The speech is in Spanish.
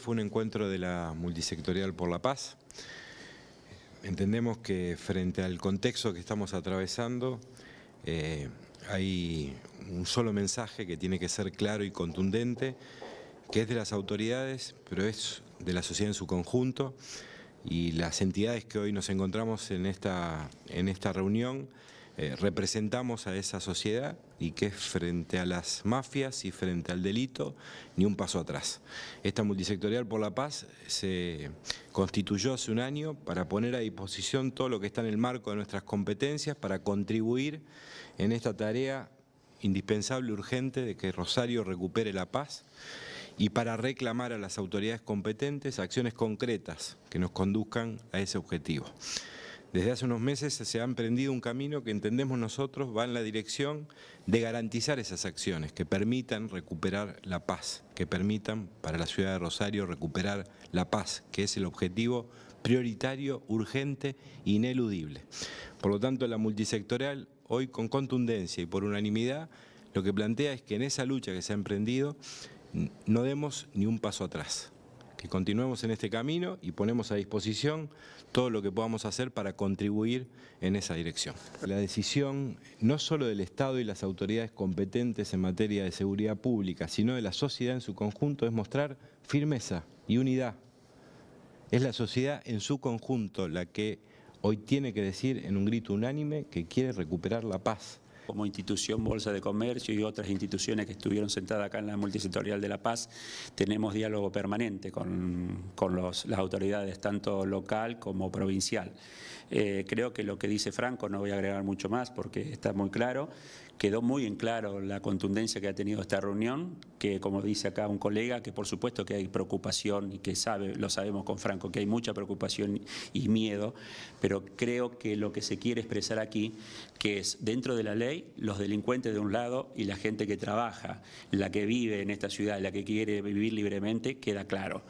Fue un encuentro de la multisectorial por la paz. Entendemos que frente al contexto que estamos atravesando eh, hay un solo mensaje que tiene que ser claro y contundente, que es de las autoridades, pero es de la sociedad en su conjunto y las entidades que hoy nos encontramos en esta, en esta reunión eh, representamos a esa sociedad y que es frente a las mafias y frente al delito, ni un paso atrás. Esta multisectorial por la paz se constituyó hace un año para poner a disposición todo lo que está en el marco de nuestras competencias para contribuir en esta tarea indispensable, y urgente, de que Rosario recupere la paz y para reclamar a las autoridades competentes acciones concretas que nos conduzcan a ese objetivo. Desde hace unos meses se ha emprendido un camino que entendemos nosotros va en la dirección de garantizar esas acciones que permitan recuperar la paz, que permitan para la ciudad de Rosario recuperar la paz, que es el objetivo prioritario, urgente, ineludible. Por lo tanto, la multisectorial hoy con contundencia y por unanimidad lo que plantea es que en esa lucha que se ha emprendido no demos ni un paso atrás que continuemos en este camino y ponemos a disposición todo lo que podamos hacer para contribuir en esa dirección. La decisión no solo del Estado y las autoridades competentes en materia de seguridad pública, sino de la sociedad en su conjunto es mostrar firmeza y unidad. Es la sociedad en su conjunto la que hoy tiene que decir en un grito unánime que quiere recuperar la paz como institución Bolsa de Comercio y otras instituciones que estuvieron sentadas acá en la multisectorial de La Paz, tenemos diálogo permanente con, las autoridades, tanto local como provincial. Eh, creo que lo que dice Franco, no voy a agregar mucho más porque está muy claro, quedó muy en claro la contundencia que ha tenido esta reunión, que como dice acá un colega, que por supuesto que hay preocupación y que sabe, lo sabemos con Franco, que hay mucha preocupación y miedo, pero creo que lo que se quiere expresar aquí, que es dentro de la ley, los delincuentes de un lado y la gente que trabaja, la que vive en esta ciudad, la que quiere vivir libremente, queda claro.